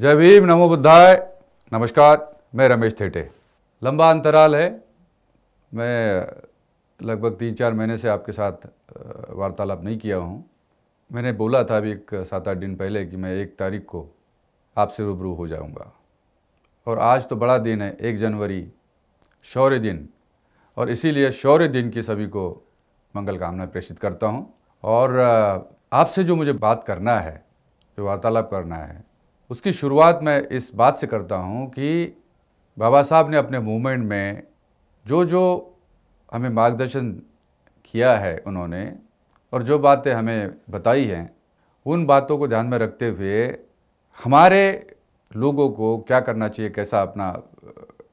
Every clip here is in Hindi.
जय भीम नमो बुद्धाय नमस्कार मैं रमेश थेटे लंबा अंतराल है मैं लगभग तीन चार महीने से आपके साथ वार्तालाप नहीं किया हूँ मैंने बोला था अभी एक सात आठ दिन पहले कि मैं एक तारीख को आपसे रूबरू हो जाऊँगा और आज तो बड़ा दिन है एक जनवरी शौर्य दिन और इसीलिए शौर्य दिन की सभी को मंगल कामना प्रेषित करता हूँ और आपसे जो मुझे बात करना है जो वार्तालाप करना है उसकी शुरुआत मैं इस बात से करता हूँ कि बाबा साहब ने अपने मूवमेंट में जो जो हमें मार्गदर्शन किया है उन्होंने और जो बातें हमें बताई हैं उन बातों को ध्यान में रखते हुए हमारे लोगों को क्या करना चाहिए कैसा अपना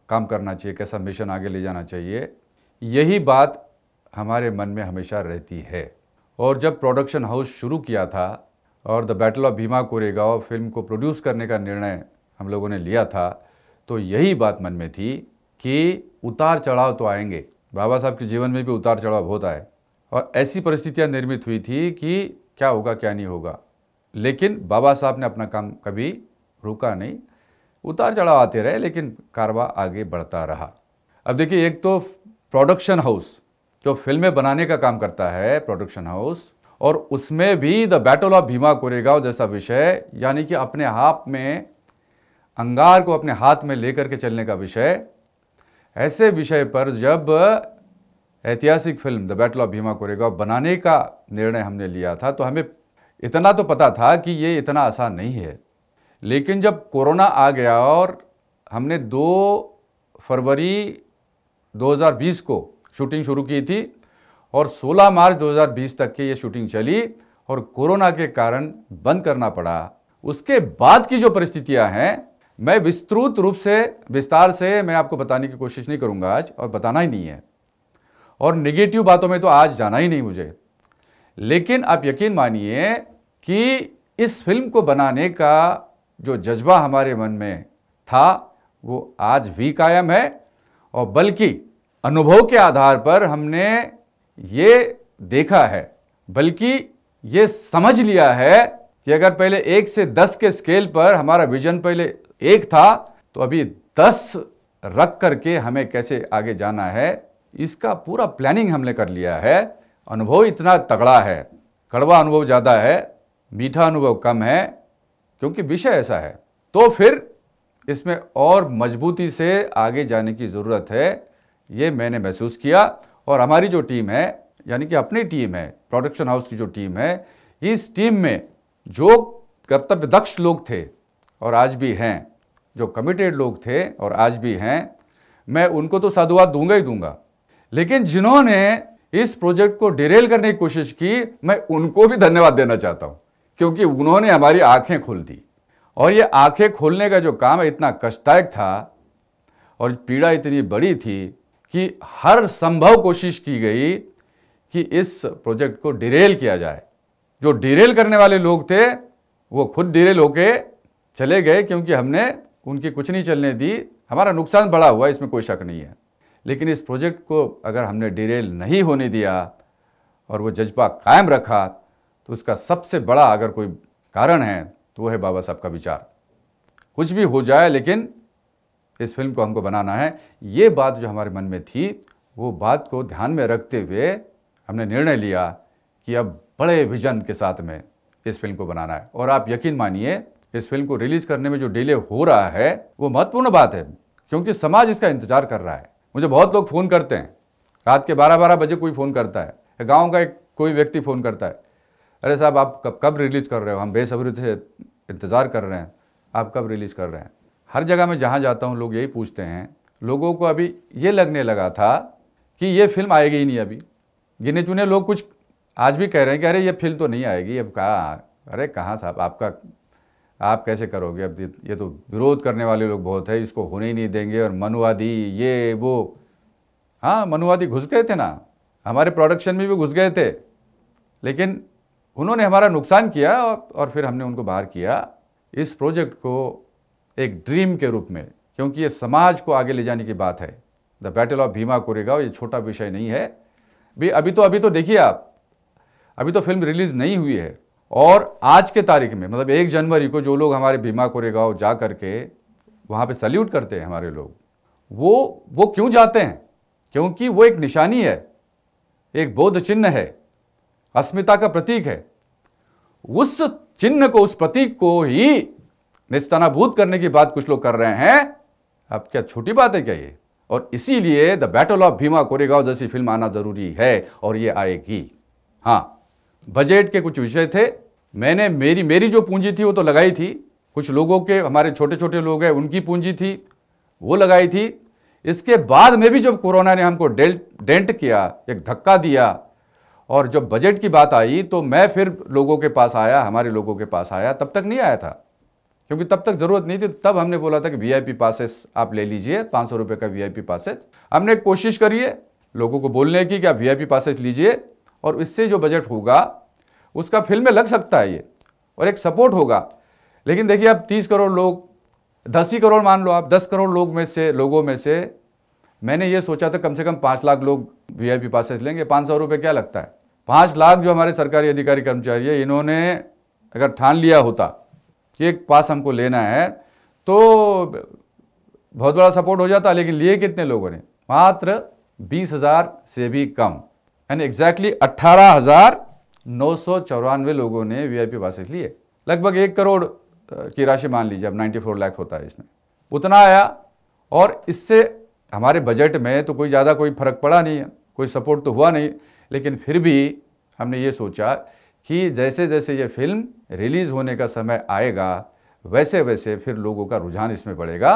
काम करना चाहिए कैसा मिशन आगे ले जाना चाहिए यही बात हमारे मन में हमेशा रहती है और जब प्रोडक्शन हाउस शुरू किया था और the battle of Bhima Koregaon film को प्रोड्यूस करने का निर्णय हम लोगों ने लिया था तो यही बात मन में थी कि उतार चढ़ाव तो आएंगे बाबा साहब के जीवन में भी उतार चढ़ाव बहुत आए और ऐसी परिस्थितियाँ निर्मित हुई थी कि क्या होगा क्या नहीं होगा लेकिन बाबा साहब ने अपना काम कभी रुका नहीं उतार चढ़ाव आते रहे लेकिन कारवा आगे बढ़ता रहा अब देखिए एक तो प्रोडक्शन हाउस जो फिल्में बनाने का काम करता है प्रोडक्शन हाउस और उसमें भी the battle of Bhima Koregaon जैसा विषय यानी कि अपने आप में अंगार को अपने हाथ में लेकर के चलने का विषय ऐसे विषय पर जब ऐतिहासिक film the battle of Bhima Koregaon बनाने का निर्णय हमने लिया था तो हमें इतना तो पता था कि ये इतना आसान नहीं है लेकिन जब कोरोना आ गया और हमने दो फरवरी 2020 को शूटिंग शुरू की थी और 16 मार्च 2020 तक के ये शूटिंग चली और कोरोना के कारण बंद करना पड़ा उसके बाद की जो परिस्थितियां हैं मैं विस्तृत रूप से विस्तार से मैं आपको बताने की कोशिश नहीं करूंगा आज और बताना ही नहीं है और निगेटिव बातों में तो आज जाना ही नहीं मुझे लेकिन आप यकीन मानिए कि इस फिल्म को बनाने का जो जज्बा हमारे मन में था वो आज भी कायम है और बल्कि अनुभव के आधार पर हमने ये देखा है बल्कि ये समझ लिया है कि अगर पहले एक से दस के स्केल पर हमारा विजन पहले एक था तो अभी दस रख करके हमें कैसे आगे जाना है इसका पूरा प्लानिंग हमने कर लिया है अनुभव इतना तगड़ा है कड़वा अनुभव ज़्यादा है मीठा अनुभव कम है क्योंकि विषय ऐसा है तो फिर इसमें और मजबूती से आगे जाने की ज़रूरत है ये मैंने महसूस किया और हमारी जो टीम है यानी कि अपनी टीम है प्रोडक्शन हाउस की जो टीम है इस टीम में जो कर्तव्य दक्ष लोग थे और आज भी हैं जो कमिटेड लोग थे और आज भी हैं मैं उनको तो साधुवाद दूंगा ही दूंगा लेकिन जिन्होंने इस प्रोजेक्ट को डिरेल करने की कोशिश की मैं उनको भी धन्यवाद देना चाहता हूँ क्योंकि उन्होंने हमारी आँखें खोल दी और ये आँखें खोलने का जो काम है इतना कष्टदायक था और पीड़ा इतनी बड़ी थी कि हर संभव कोशिश की गई कि इस प्रोजेक्ट को डिरेल किया जाए जो डिरेल करने वाले लोग थे वो खुद डिरेल होके चले गए क्योंकि हमने उनकी कुछ नहीं चलने दी हमारा नुकसान बड़ा हुआ इसमें कोई शक नहीं है लेकिन इस प्रोजेक्ट को अगर हमने डिरेल नहीं होने दिया और वो जज्बा कायम रखा तो उसका सबसे बड़ा अगर कोई कारण है तो वो है बाबा साहब का विचार कुछ भी हो जाए लेकिन इस फिल्म को हमको बनाना है ये बात जो हमारे मन में थी वो बात को ध्यान में रखते हुए हमने निर्णय लिया कि अब बड़े विजन के साथ में इस फिल्म को बनाना है और आप यकीन मानिए इस फिल्म को रिलीज़ करने में जो डिले हो रहा है वो महत्वपूर्ण बात है क्योंकि समाज इसका इंतजार कर रहा है मुझे बहुत लोग फ़ोन करते हैं रात के बारह बारह बजे कोई फ़ोन करता है गाँव का एक कोई व्यक्ति फ़ोन करता है अरे साहब आप कब कब रिलीज़ कर रहे हो हम बेसब्री से इंतज़ार कर रहे हैं आप कब रिलीज़ कर रहे हैं हर जगह मैं जहाँ जाता हूँ लोग यही पूछते हैं लोगों को अभी ये लगने लगा था कि ये फिल्म आएगी ही नहीं अभी गिने चुने लोग कुछ आज भी कह रहे हैं कि अरे ये फिल्म तो नहीं आएगी अब कहाँ अरे कहाँ साहब आपका आप कैसे करोगे अब ये तो विरोध करने वाले लोग बहुत है इसको होने ही नहीं देंगे और मनुवादी ये वो हाँ मनुवादी घुस गए थे ना हमारे प्रोडक्शन में भी घुस गए थे लेकिन उन्होंने हमारा नुकसान किया और फिर हमने उनको बाहर किया इस प्रोजेक्ट को एक ड्रीम के रूप में क्योंकि ये समाज को आगे ले जाने की बात है the battle of Bhima Koregaon ये छोटा विषय नहीं है भी अभी तो अभी तो देखिए आप अभी तो फिल्म रिलीज़ नहीं हुई है और आज के तारीख में मतलब एक जनवरी को जो लोग हमारे भीमा कोरेगांव जा करके वहाँ पे सल्यूट करते हैं हमारे लोग वो वो क्यों जाते हैं क्योंकि वो एक निशानी है एक बौद्ध चिन्ह है अस्मिता का प्रतीक है उस चिन्ह को उस प्रतीक को ही निस्तानाभूत करने की बात कुछ लोग कर रहे हैं अब क्या छोटी बात है क्या ये और इसीलिए the battle of Bhima Koregaon जैसी फिल्म आना जरूरी है और ये आएगी हाँ बजट के कुछ विषय थे मैंने मेरी मेरी जो पूंजी थी वो तो लगाई थी कुछ लोगों के हमारे छोटे छोटे लोग हैं उनकी पूंजी थी वो लगाई थी इसके बाद में भी जब कोरोना ने हमको डेंट किया एक धक्का दिया और जब बजट की बात आई तो मैं फिर लोगों के पास आया हमारे लोगों के पास आया तब तक नहीं आया था क्योंकि तब तक ज़रूरत नहीं थी तब हमने बोला था कि वीआईपी पासेस आप ले लीजिए पाँच सौ रुपये का वीआईपी पासेस हमने कोशिश करी है लोगों को बोलने की कि आप वीआईपी पासेस लीजिए और इससे जो बजट होगा उसका फिल्म में लग सकता है ये और एक सपोर्ट होगा लेकिन देखिए अब तीस करोड़ लोग दस ही करोड़ मान लो आप दस करोड़ लोग में से लोगों में से मैंने ये सोचा था कम से कम पाँच लाख लोग वी आई पी पासेस लेंगे पाँच सौ रुपये क्या लगता है पाँच लाख जो हमारे सरकारी अधिकारी कर्मचारी है इन्होंने अगर ठान लिया होता एक पास हमको लेना है तो बहुत बड़ा सपोर्ट हो जाता लेकिन लिए कितने लोगों ने मात्र बीस हज़ार से भी कम यानी एग्जैक्टली अट्ठारह हज़ार नौ सौ चौरानवे लोगों ने वी आई पी पासेस लिए लगभग एक करोड़ की राशि मान लीजिए अब नाइन्टी फोर लाख होता है इसमें उतना आया और इससे हमारे बजट में तो कोई ज़्यादा कोई फर्क पड़ा नहीं है कोई सपोर्ट तो हुआ नहीं लेकिन फिर भी हमने ये सोचा कि जैसे जैसे ये फिल्म रिलीज़ होने का समय आएगा वैसे वैसे फिर लोगों का रुझान इसमें बढ़ेगा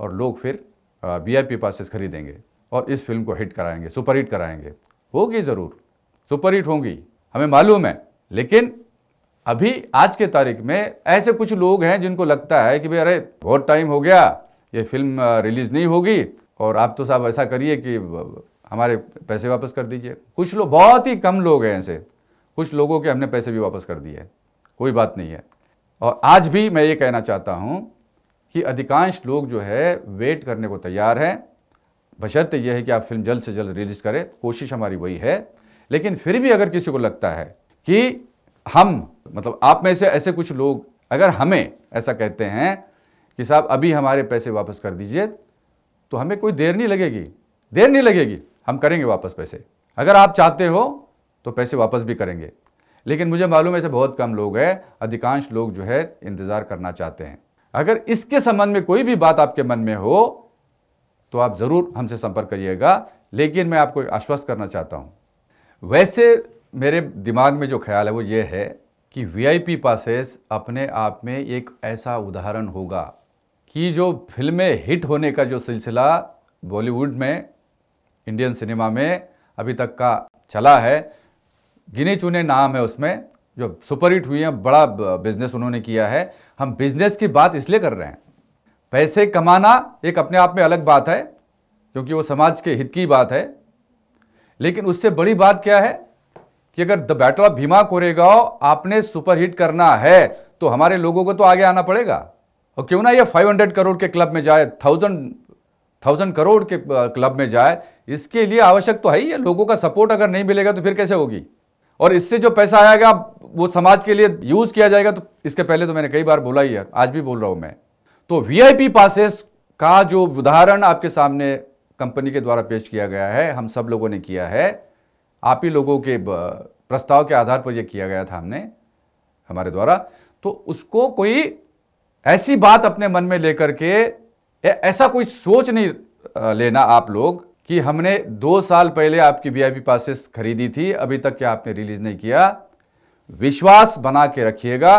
और लोग फिर वी आई पी पासेस खरीदेंगे और इस फिल्म को हिट कराएंगे सुपर हिट कराएंगे होगी ज़रूर सुपर हिट होंगी हमें मालूम है लेकिन अभी आज के तारीख में ऐसे कुछ लोग हैं जिनको लगता है कि भाई अरे बहुत टाइम हो गया ये फिल्म रिलीज़ नहीं होगी और आप तो साहब ऐसा करिए कि हमारे पैसे वापस कर दीजिए कुछ लोग बहुत ही कम लोग हैं ऐसे कुछ लोगों के हमने पैसे भी वापस कर दिए कोई बात नहीं है और आज भी मैं ये कहना चाहता हूँ कि अधिकांश लोग जो है वेट करने को तैयार हैं बशर्त यह है कि आप फिल्म जल्द से जल्द रिलीज करें कोशिश हमारी वही है लेकिन फिर भी अगर किसी को लगता है कि हम मतलब आप में से ऐसे कुछ लोग अगर हमें ऐसा कहते हैं कि साहब अभी हमारे पैसे वापस कर दीजिए तो हमें कोई देर नहीं लगेगी देर नहीं लगेगी हम करेंगे वापस पैसे अगर आप चाहते हो तो पैसे वापस भी करेंगे लेकिन मुझे मालूम ऐसे बहुत कम लोग हैं अधिकांश लोग जो है इंतज़ार करना चाहते हैं अगर इसके संबंध में कोई भी बात आपके मन में हो तो आप ज़रूर हमसे संपर्क करिएगा लेकिन मैं आपको आश्वस्त करना चाहता हूँ वैसे मेरे दिमाग में जो ख्याल है वो ये है कि वीआईपी पासेस अपने आप में एक ऐसा उदाहरण होगा कि जो फिल्में हिट होने का जो सिलसिला बॉलीवुड में इंडियन सिनेमा में अभी तक का चला है गिने चुने नाम है उसमें जो सुपर हिट हुई हैं बड़ा बिजनेस उन्होंने किया है हम बिजनेस की बात इसलिए कर रहे हैं पैसे कमाना एक अपने आप में अलग बात है क्योंकि वो समाज के हित की बात है लेकिन उससे बड़ी बात क्या है कि अगर the battle of Bhima Koregaon आपने सुपरहिट करना है तो हमारे लोगों को तो आगे आना पड़ेगा और क्यों ना ये 500 करोड़ के क्लब में जाए थाउजेंड थाउजेंड करोड़ के क्लब में जाए इसके लिए आवश्यक तो है ही है लोगों का सपोर्ट अगर नहीं मिलेगा तो फिर कैसे होगी और इससे जो पैसा आएगा वो समाज के लिए यूज़ किया जाएगा तो इसके पहले तो मैंने कई बार बोला ही है आज भी बोल रहा हूं मैं तो वीआईपी पासेस का जो उदाहरण आपके सामने कंपनी के द्वारा पेश किया गया है हम सब लोगों ने किया है आप ही लोगों के प्रस्ताव के आधार पर यह किया गया था हमने हमारे द्वारा तो उसको कोई ऐसी बात अपने मन में लेकर के ऐसा कोई सोच नहीं लेना आप लोग कि हमने दो साल पहले आपकी वीआईपी पासेस खरीदी थी अभी तक क्या आपने रिलीज नहीं किया विश्वास बना के रखिएगा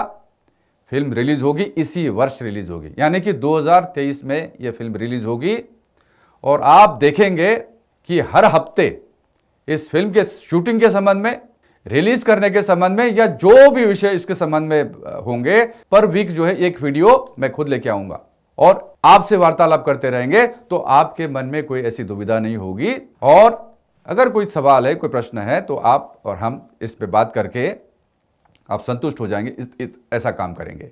फिल्म रिलीज होगी इसी वर्ष रिलीज होगी यानी कि 2023 में यह फिल्म रिलीज होगी और आप देखेंगे कि हर हफ्ते इस फिल्म के शूटिंग के संबंध में रिलीज करने के संबंध में या जो भी विषय इसके संबंध में होंगे पर वीक जो है एक वीडियो मैं खुद लेके आऊंगा और आपसे वार्तालाप करते रहेंगे तो आपके मन में कोई ऐसी दुविधा नहीं होगी और अगर कोई सवाल है कोई प्रश्न है तो आप और हम इस पे बात करके आप संतुष्ट हो जाएंगे इस, इस, ऐसा काम करेंगे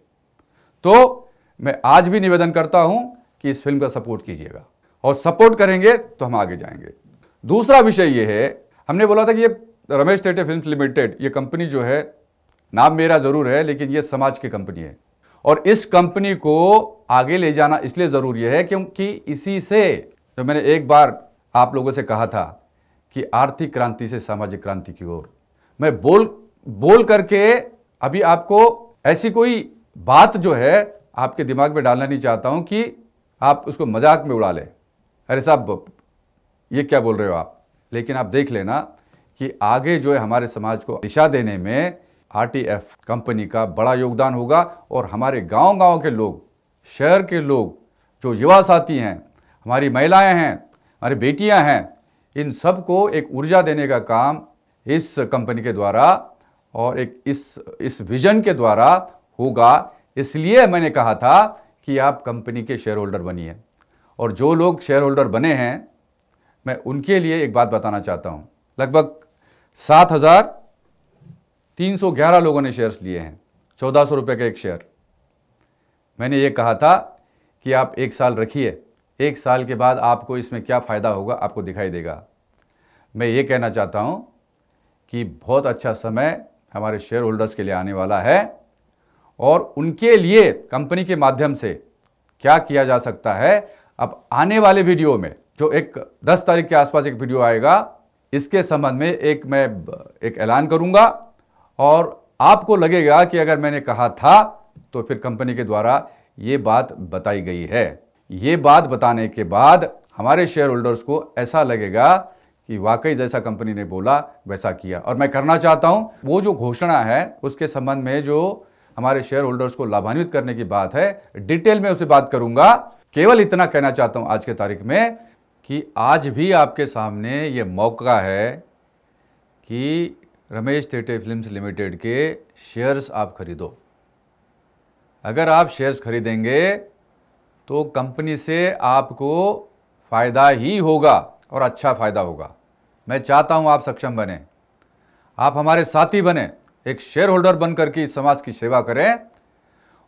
तो मैं आज भी निवेदन करता हूं कि इस फिल्म का सपोर्ट कीजिएगा और सपोर्ट करेंगे तो हम आगे जाएंगे दूसरा विषय यह है हमने बोला था कि ये रमेश टेटे फिल्म लिमिटेड ये कंपनी जो है नाम मेरा ज़रूर है लेकिन ये समाज की कंपनी है और इस कंपनी को आगे ले जाना इसलिए ज़रूरी है क्योंकि इसी से जो मैंने एक बार आप लोगों से कहा था कि आर्थिक क्रांति से सामाजिक क्रांति की ओर मैं बोल बोल करके अभी आपको ऐसी कोई बात जो है आपके दिमाग में डालना नहीं चाहता हूं कि आप उसको मजाक में उड़ा ले अरे साहब ये क्या बोल रहे हो आप लेकिन आप देख लेना कि आगे जो है हमारे समाज को दिशा देने में आरटीएफ कंपनी का बड़ा योगदान होगा और हमारे गांव-गांव के लोग शहर के लोग जो युवा साथी हैं हमारी महिलाएं हैं हमारी बेटियां हैं इन सब को एक ऊर्जा देने का काम इस कंपनी के द्वारा और एक इस इस विजन के द्वारा होगा इसलिए मैंने कहा था कि आप कंपनी के शेयर होल्डर बनिए और जो लोग शेयर होल्डर बने हैं मैं उनके लिए एक बात बताना चाहता हूँ लगभग सात हज़ार 311 लोगों ने शेयर्स लिए हैं चौदह सौ का एक शेयर मैंने ये कहा था कि आप एक साल रखिए एक साल के बाद आपको इसमें क्या फ़ायदा होगा आपको दिखाई देगा मैं ये कहना चाहता हूँ कि बहुत अच्छा समय हमारे शेयर होल्डर्स के लिए आने वाला है और उनके लिए कंपनी के माध्यम से क्या किया जा सकता है अब आने वाले वीडियो में जो एक 10 तारीख के आसपास एक वीडियो आएगा इसके संबंध में एक मैं एक ऐलान करूंगा और आपको लगेगा कि अगर मैंने कहा था तो फिर कंपनी के द्वारा ये बात बताई गई है ये बात बताने के बाद हमारे शेयर होल्डर्स को ऐसा लगेगा कि वाकई जैसा कंपनी ने बोला वैसा किया और मैं करना चाहता हूं वो जो घोषणा है उसके संबंध में जो हमारे शेयर होल्डर्स को लाभान्वित करने की बात है डिटेल में उसे बात करूंगा केवल इतना कहना चाहता हूं आज के तारीख में कि आज भी आपके सामने ये मौका है कि रमेश थिएटर फिल्म्स लिमिटेड के शेयर्स आप खरीदो अगर आप शेयर्स खरीदेंगे तो कंपनी से आपको फ़ायदा ही होगा और अच्छा फ़ायदा होगा मैं चाहता हूं आप सक्षम बने आप हमारे साथी बने एक शेयर होल्डर बनकर के इस समाज की सेवा करें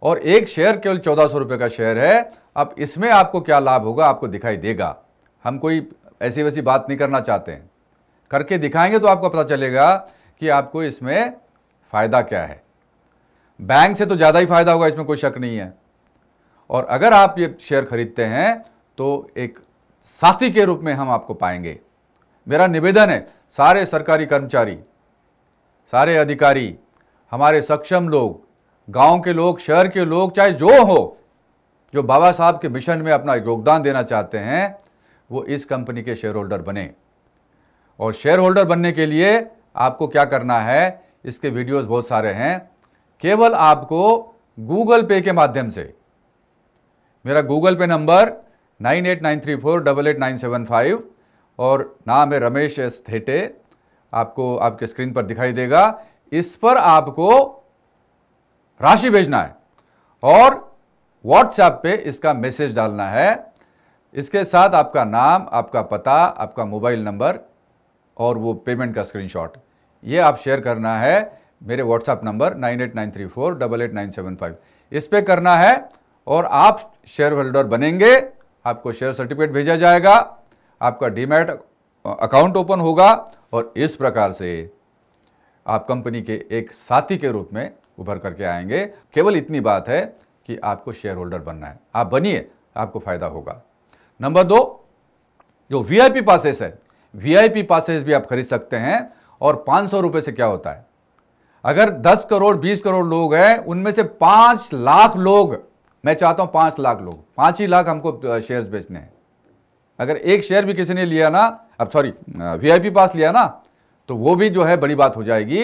और एक शेयर केवल चौदह सौ रुपये का शेयर है अब इसमें आपको क्या लाभ होगा आपको दिखाई देगा हम कोई ऐसी वैसी बात नहीं करना चाहते हैं करके दिखाएंगे तो आपको पता चलेगा कि आपको इसमें फ़ायदा क्या है बैंक से तो ज़्यादा ही फ़ायदा होगा इसमें कोई शक नहीं है और अगर आप ये शेयर खरीदते हैं तो एक साथी के रूप में हम आपको पाएंगे मेरा निवेदन है सारे सरकारी कर्मचारी सारे अधिकारी हमारे सक्षम लोग गांव के लोग शहर के लोग चाहे जो हो जो बाबा साहब के मिशन में अपना योगदान देना चाहते हैं वो इस कंपनी के शेयर होल्डर बने और शेयर होल्डर बनने के लिए आपको क्या करना है इसके वीडियोस बहुत सारे हैं केवल आपको गूगल पे के माध्यम से मेरा Google Pay number nine eight nine three four double eight nine seven five और नाम है रमेश एस थेटे आपको आपके स्क्रीन पर दिखाई देगा इस पर आपको राशि भेजना है और व्हाट्सएप पे इसका मैसेज डालना है इसके साथ आपका नाम आपका पता आपका मोबाइल नंबर और वो पेमेंट का स्क्रीनशॉट ये आप शेयर करना है मेरे WhatsApp number nine eight nine three four double eight nine seven five इस पर करना है और आप शेयर होल्डर बनेंगे आपको शेयर सर्टिफिकेट भेजा जाएगा आपका डीमेट अकाउंट ओपन होगा और इस प्रकार से आप कंपनी के एक साथी के रूप में उभर करके आएंगे केवल इतनी बात है कि आपको शेयर होल्डर बनना है आप बनिए आपको फायदा होगा नंबर दो जो वीआईपी पासेस है वीआईपी पासेस भी आप खरीद सकते हैं और पाँच सौ रुपए से क्या होता है अगर दस करोड़ बीस करोड़ लोग हैं उनमें से 5 लाख लोग मैं चाहता हूं 5 लाख लोग पांच ही लाख हमको शेयर्स बेचने हैं अगर एक शेयर भी किसी ने लिया ना अब सॉरी वीआईपी पास लिया ना तो वो भी जो है बड़ी बात हो जाएगी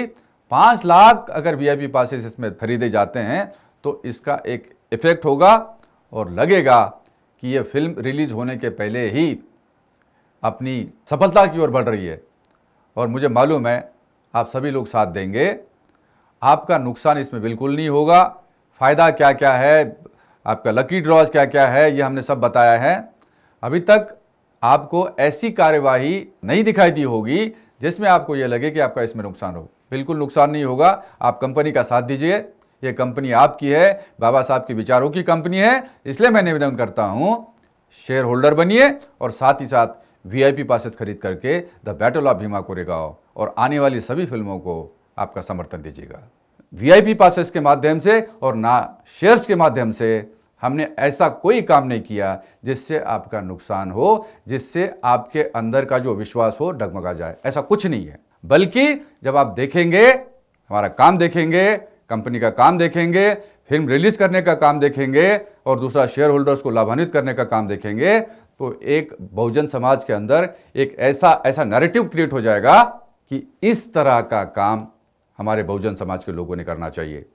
पांच लाख अगर वीआईपी पासेस इसमें खरीदे जाते हैं तो इसका एक इफेक्ट होगा और लगेगा कि यह फिल्म रिलीज होने के पहले ही अपनी सफलता की ओर बढ़ रही है और मुझे मालूम है आप सभी लोग साथ देंगे आपका नुकसान इसमें बिल्कुल नहीं होगा फ़ायदा क्या क्या है आपका लकी ड्रॉज क्या क्या है ये हमने सब बताया है अभी तक आपको ऐसी कार्यवाही नहीं दिखाई दी होगी जिसमें आपको ये लगे कि आपका इसमें नुकसान हो बिल्कुल नुकसान नहीं होगा आप कंपनी का साथ दीजिए ये कंपनी आपकी है बाबा साहब के विचारों की कंपनी है इसलिए मैं निवेदन करता हूँ शेयर होल्डर बनिए और साथ ही साथ वीआईपी पासेस खरीद करके the battle of Bhima Koregaon और आने वाली सभी फिल्मों को आपका समर्थन दीजिएगा वीआईपी पासेस के माध्यम से और ना शेयर्स के माध्यम से हमने ऐसा कोई काम नहीं किया जिससे आपका नुकसान हो जिससे आपके अंदर का जो विश्वास हो डगमगा जाए ऐसा कुछ नहीं है बल्कि जब आप देखेंगे हमारा काम देखेंगे कंपनी का काम देखेंगे फिल्म रिलीज करने का काम देखेंगे और दूसरा शेयर होल्डर्स को लाभान्वित करने का काम देखेंगे तो एक बहुजन समाज के अंदर एक ऐसा ऐसा नैरेटिव क्रिएट हो जाएगा कि इस तरह का काम हमारे बहुजन समाज के लोगों ने करना चाहिए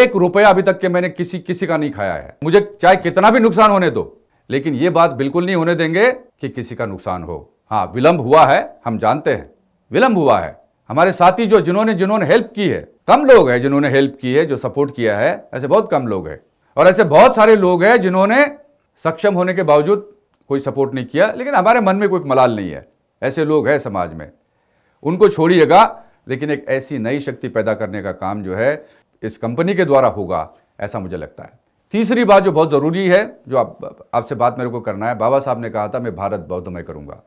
एक रुपया अभी तक के मैंने किसी किसी का नहीं खाया है मुझे चाहे कितना भी नुकसान होने दो लेकिन ये बात बिल्कुल नहीं होने देंगे कि किसी का नुकसान हो हाँ विलंब हुआ है हम जानते हैं विलंब हुआ है हमारे साथी जो जिन्होंने जिन्होंने हेल्प की है कम लोग हैं जिन्होंने हेल्प की है जो सपोर्ट किया है ऐसे बहुत कम लोग हैं और ऐसे बहुत सारे लोग हैं जिन्होंने सक्षम होने के बावजूद कोई सपोर्ट नहीं किया लेकिन हमारे मन में कोई मलाल नहीं है ऐसे लोग हैं समाज में उनको छोड़िएगा लेकिन एक ऐसी नई शक्ति पैदा करने का काम जो है इस कंपनी के द्वारा होगा ऐसा मुझे लगता है तीसरी बात जो बहुत ज़रूरी है जो आप आपसे बात मेरे को करना है बाबा साहब ने कहा था मैं भारत बौद्धमय करूँगा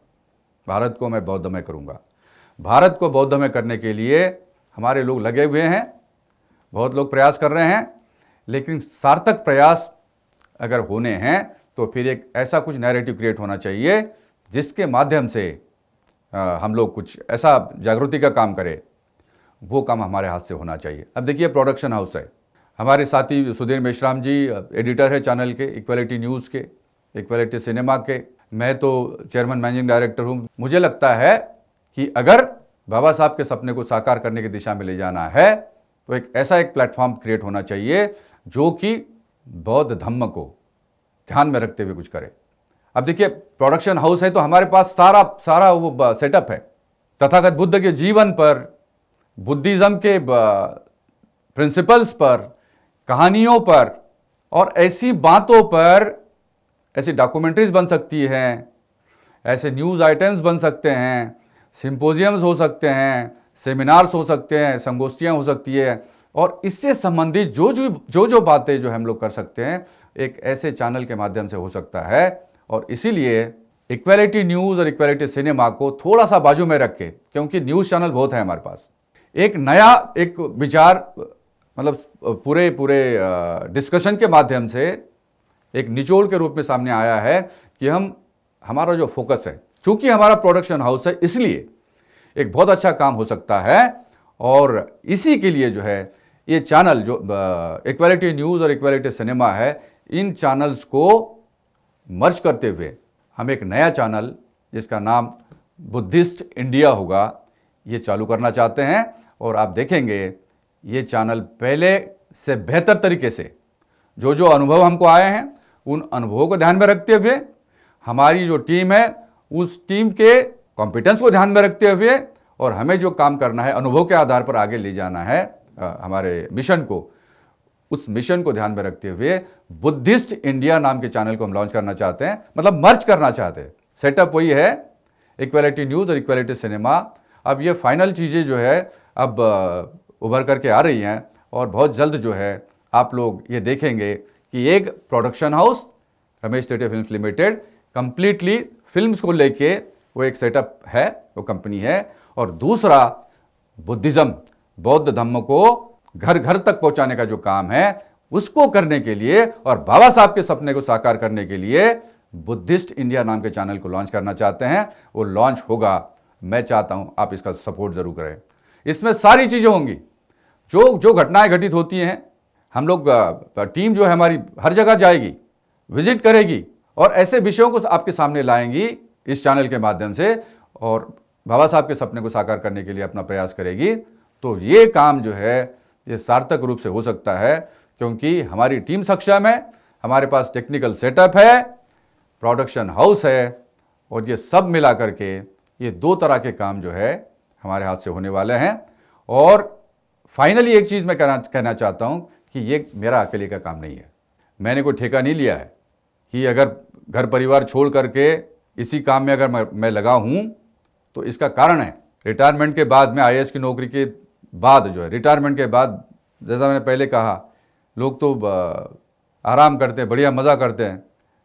भारत को मैं बौद्धमय करूँगा भारत को बौद्धमय करने के लिए हमारे लोग लगे हुए हैं बहुत लोग प्रयास कर रहे हैं लेकिन सार्थक प्रयास अगर होने हैं तो फिर एक ऐसा कुछ नैरेटिव क्रिएट होना चाहिए जिसके माध्यम से आ, हम लोग कुछ ऐसा जागृति का काम करें वो काम हमारे हाथ से होना चाहिए अब देखिए प्रोडक्शन हाउस है हमारे साथी सुधीर मेश्राम जी एडिटर है चैनल के इक्वलिटी न्यूज़ के इक्वलिटी सिनेमा के मैं तो चेयरमैन मैनेजिंग डायरेक्टर हूँ मुझे लगता है कि अगर बाबा साहब के सपने को साकार करने की दिशा में ले जाना है तो एक ऐसा एक प्लेटफॉर्म क्रिएट होना चाहिए जो कि बौद्ध धम्म को ध्यान में रखते हुए कुछ करें अब देखिए प्रोडक्शन हाउस है तो हमारे पास सारा सारा वो सेटअप है तथागत बुद्ध के जीवन पर बुद्धिज़्म के प्रिंसिपल्स पर कहानियों पर और ऐसी बातों पर ऐसी डॉक्यूमेंट्रीज बन सकती हैं ऐसे न्यूज़ आइटम्स बन सकते हैं सिंपोजियम्स हो सकते हैं सेमिनार्स हो सकते हैं संगोष्ठियाँ हो सकती है और इससे संबंधित जो जो जो जो बातें जो हम लोग कर सकते हैं एक ऐसे चैनल के माध्यम से हो सकता है और इसीलिए इक्वालिटी न्यूज़ और इक्वालिटी सिनेमा को थोड़ा सा बाजू में रख के क्योंकि न्यूज़ चैनल बहुत है हमारे पास एक नया एक विचार मतलब पूरे पूरे डिस्कशन के माध्यम से एक निचोड़ के रूप में सामने आया है कि हम हमारा जो फोकस है चूंकि हमारा प्रोडक्शन हाउस है इसलिए एक बहुत अच्छा काम हो सकता है और इसी के लिए जो है ये चैनल जो इक्वालिटी न्यूज़ और इक्वालिटी सिनेमा है इन चैनल्स को मर्ज करते हुए हम एक नया चैनल जिसका नाम बुद्धिस्ट इंडिया होगा ये चालू करना चाहते हैं और आप देखेंगे ये चैनल पहले से बेहतर तरीके से जो जो अनुभव हमको आए हैं उन अनुभवों को ध्यान में रखते हुए हमारी जो टीम है उस टीम के कॉम्पिटेंस को ध्यान में रखते हुए और हमें जो काम करना है अनुभव के आधार पर आगे ले जाना है हमारे मिशन को उस मिशन को ध्यान में रखते हुए बुद्धिस्ट इंडिया नाम के चैनल को हम लॉन्च करना चाहते हैं मतलब मर्च करना चाहते हैं सेटअप वही है इक्वालिटी न्यूज़ और इक्वालिटी सिनेमा अब ये फाइनल चीज़ें जो है अब उभर करके आ रही हैं और बहुत जल्द जो है आप लोग ये देखेंगे कि एक production house Ramesh Tete film limited completely films को लेके वो एक सेटअप है वो कंपनी है और दूसरा बुद्धिज़्म बौद्ध धर्म को घर घर तक पहुंचाने का जो काम है उसको करने के लिए और बाबा साहब के सपने को साकार करने के लिए बुद्धिस्ट इंडिया नाम के चैनल को लॉन्च करना चाहते हैं वो लॉन्च होगा मैं चाहता हूं आप इसका सपोर्ट जरूर करें इसमें सारी चीज़ें होंगी जो जो घटनाएं घटित होती हैं हम लोग टीम जो है हमारी हर जगह जाएगी विजिट करेगी और ऐसे विषयों को आपके सामने लाएंगी इस चैनल के माध्यम से और बाबा साहब के सपने को साकार करने के लिए अपना प्रयास करेगी तो ये काम जो है ये सार्थक रूप से हो सकता है क्योंकि हमारी टीम सक्षम है हमारे पास टेक्निकल सेटअप है प्रोडक्शन हाउस है और ये सब मिला करके ये दो तरह के काम जो है हमारे हाथ से होने वाले हैं और फाइनली एक चीज़ मैं कहना कहना चाहता हूँ कि ये मेरा अकेले का काम नहीं है मैंने कोई ठेका नहीं लिया है कि अगर घर परिवार छोड़ करके इसी काम में अगर मैं लगा हूँ तो इसका कारण है रिटायरमेंट के बाद में आई की नौकरी के बाद जो है रिटायरमेंट के बाद जैसा मैंने पहले कहा लोग तो आराम करते हैं बढ़िया मज़ा करते हैं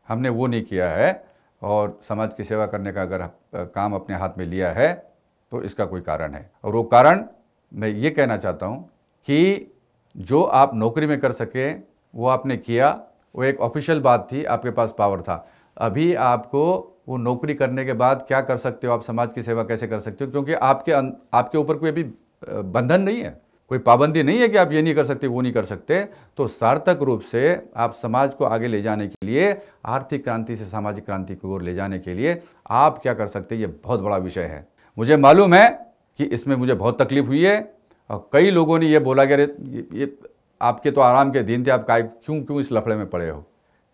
हमने वो नहीं किया है और समाज की सेवा करने का अगर काम अपने हाथ में लिया है तो इसका कोई कारण है और वो कारण मैं ये कहना चाहता हूँ कि जो आप नौकरी में कर सके वो आपने किया वो एक ऑफिशियल बात थी आपके पास पावर था अभी आपको वो नौकरी करने के बाद क्या कर सकते हो आप समाज की सेवा कैसे कर सकते हो क्योंकि आपके अं, आपके ऊपर कोई अभी बंधन नहीं है कोई पाबंदी नहीं है कि आप ये नहीं कर सकते वो नहीं कर सकते तो सार्थक रूप से आप समाज को आगे ले जाने के लिए आर्थिक क्रांति से सामाजिक क्रांति की ओर ले जाने के लिए आप क्या कर सकते ये बहुत बड़ा विषय है मुझे मालूम है कि इसमें मुझे बहुत तकलीफ हुई है और कई लोगों ने यह बोला कि अरे ये आपके तो आराम के दिन थे आप काय क्यों क्यों इस लफड़े में पड़े हो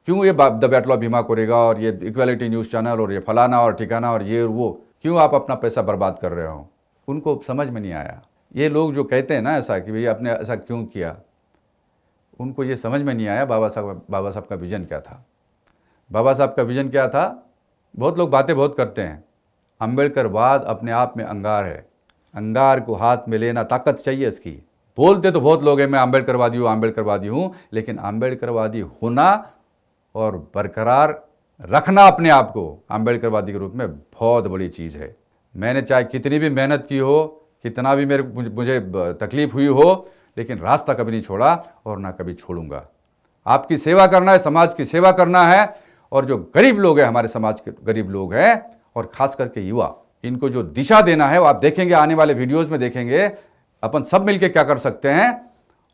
क्यों ये the battle of Bhima Koregaon और ये इक्वालिटी न्यूज़ चैनल और ये फलाना और ठिकाना और ये और वो क्यों आप अपना पैसा बर्बाद कर रहे हो उनको समझ में नहीं आया ये लोग जो कहते हैं ना ऐसा कि भैया आपने ऐसा क्यों किया उनको ये समझ में नहीं आया बाबा साहब बाबा साहब का विज़न क्या था बाबा साहब का विज़न क्या था बहुत लोग बातें बहुत करते हैं अम्बेडकरवाद अपने आप में अंगार है अंगार को हाथ में लेना ताकत चाहिए इसकी बोलते तो बहुत लोग हैं मैं अम्बेडकरवादी हूँ अम्बेडकरवादी हूँ लेकिन अम्बेडकरवादी होना और बरकरार रखना अपने आप को अम्बेडकरवादी के रूप में बहुत बड़ी चीज़ है मैंने चाहे कितनी भी मेहनत की हो कितना भी मेरे मुझे तकलीफ हुई हो लेकिन रास्ता कभी नहीं छोड़ा और ना कभी छोड़ूंगा आपकी सेवा करना है समाज की सेवा करना है और जो गरीब लोग हैं हमारे समाज के गरीब लोग हैं और खास करके युवा इनको जो दिशा देना है वो आप देखेंगे आने वाले वीडियोज में देखेंगे अपन सब मिलकर क्या कर सकते हैं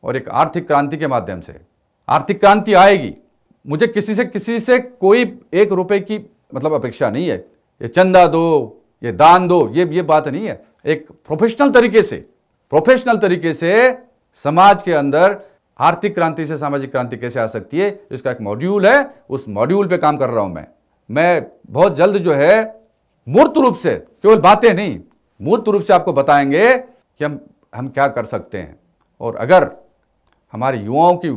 और एक आर्थिक क्रांति के माध्यम से आर्थिक क्रांति आएगी मुझे किसी से किसी से कोई एक रुपए की मतलब अपेक्षा नहीं है ये चंदा दो ये दान दो ये ये बात नहीं है एक प्रोफेशनल तरीके से प्रोफेशनल तरीके से समाज के अंदर आर्थिक क्रांति से सामाजिक क्रांति कैसे आ सकती है इसका एक मॉड्यूल है उस मॉड्यूल पे काम कर रहा हूं मैं मैं बहुत जल्द जो है मूर्त रूप से केवल बातें नहीं मूर्त रूप से आपको बताएंगे कि हम हम क्या कर सकते हैं और अगर हमारे युवाओं की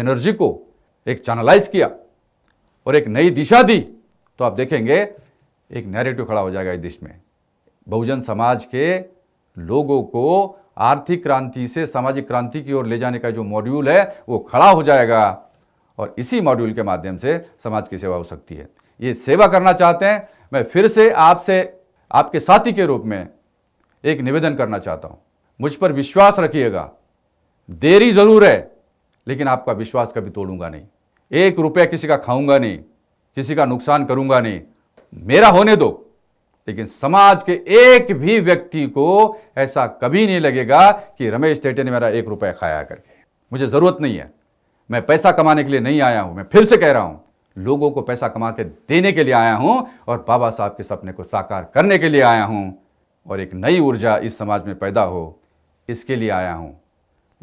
एनर्जी को एक चैनलाइज किया और एक नई दिशा दी तो आप देखेंगे एक नैरेटिव खड़ा हो जाएगा इस देश में बहुजन समाज के लोगों को आर्थिक क्रांति से सामाजिक क्रांति की ओर ले जाने का जो मॉड्यूल है वो खड़ा हो जाएगा और इसी मॉड्यूल के माध्यम से समाज की सेवा हो सकती है ये सेवा करना चाहते हैं मैं फिर से आपसे आपके साथी के रूप में एक निवेदन करना चाहता हूँ मुझ पर विश्वास रखिएगा देरी ज़रूर है लेकिन आपका विश्वास कभी तोड़ूंगा नहीं एक रुपया किसी का खाऊंगा नहीं किसी का नुकसान करूंगा नहीं मेरा होने दो लेकिन समाज के एक भी व्यक्ति को ऐसा कभी नहीं लगेगा कि रमेश तेटे ने मेरा एक रुपया खाया करके मुझे ज़रूरत नहीं है मैं पैसा कमाने के लिए नहीं आया हूं मैं फिर से कह रहा हूं लोगों को पैसा कमा के देने के लिए आया हूं और बाबा साहब के सपने को साकार करने के लिए आया हूं और एक नई ऊर्जा इस समाज में पैदा हो इसके लिए आया हूं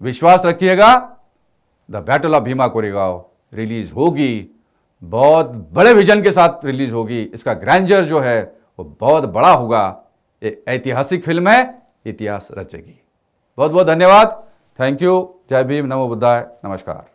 विश्वास रखिएगा the battle of Bhima Koregaon release होगी बहुत बड़े विजन के साथ रिलीज होगी इसका ग्रैंडर जो है वो बहुत बड़ा होगा ये ऐतिहासिक फिल्म है इतिहास रचेगी बहुत बहुत धन्यवाद थैंक यू जय भीम नमो बुद्धाय नमस्कार